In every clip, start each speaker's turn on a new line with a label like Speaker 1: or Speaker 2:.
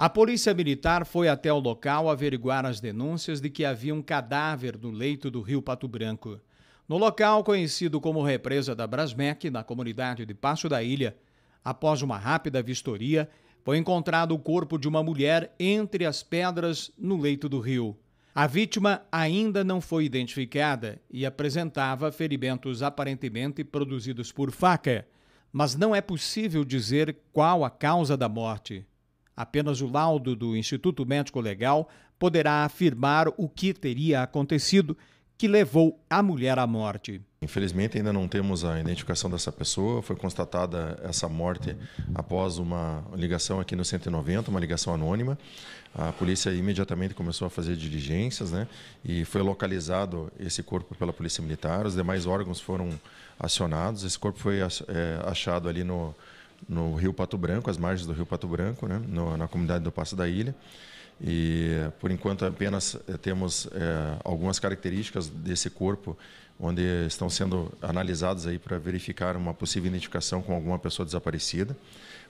Speaker 1: A polícia militar foi até o local averiguar as denúncias de que havia um cadáver no leito do rio Pato Branco. No local, conhecido como Represa da Brasmec, na comunidade de Passo da Ilha, após uma rápida vistoria, foi encontrado o corpo de uma mulher entre as pedras no leito do rio. A vítima ainda não foi identificada e apresentava ferimentos aparentemente produzidos por faca, mas não é possível dizer qual a causa da morte. Apenas o laudo do Instituto Médico Legal poderá afirmar o que teria acontecido
Speaker 2: que levou a mulher à morte. Infelizmente, ainda não temos a identificação dessa pessoa. Foi constatada essa morte após uma ligação aqui no 190, uma ligação anônima. A polícia imediatamente começou a fazer diligências né? e foi localizado esse corpo pela Polícia Militar. Os demais órgãos foram acionados. Esse corpo foi eh, achado ali no, no Rio Pato Branco, as margens do Rio Pato Branco, né, no, na comunidade do Passo da Ilha. E por enquanto apenas eh, temos é, algumas características desse corpo, onde estão sendo analisados aí para verificar uma possível identificação com alguma pessoa desaparecida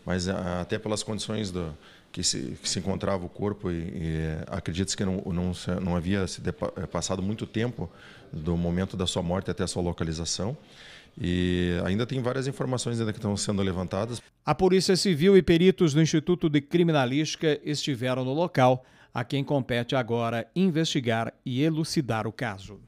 Speaker 2: mas ah, até pelas condições do, que, se, que se encontrava o corpo, e, e eh, acredita-se que não, não, não havia se eh, passado muito tempo do momento da sua morte até a sua localização. E ainda tem várias informações ainda que estão sendo levantadas.
Speaker 1: A Polícia Civil e peritos do Instituto de Criminalística estiveram no local, a quem compete agora investigar e elucidar o caso.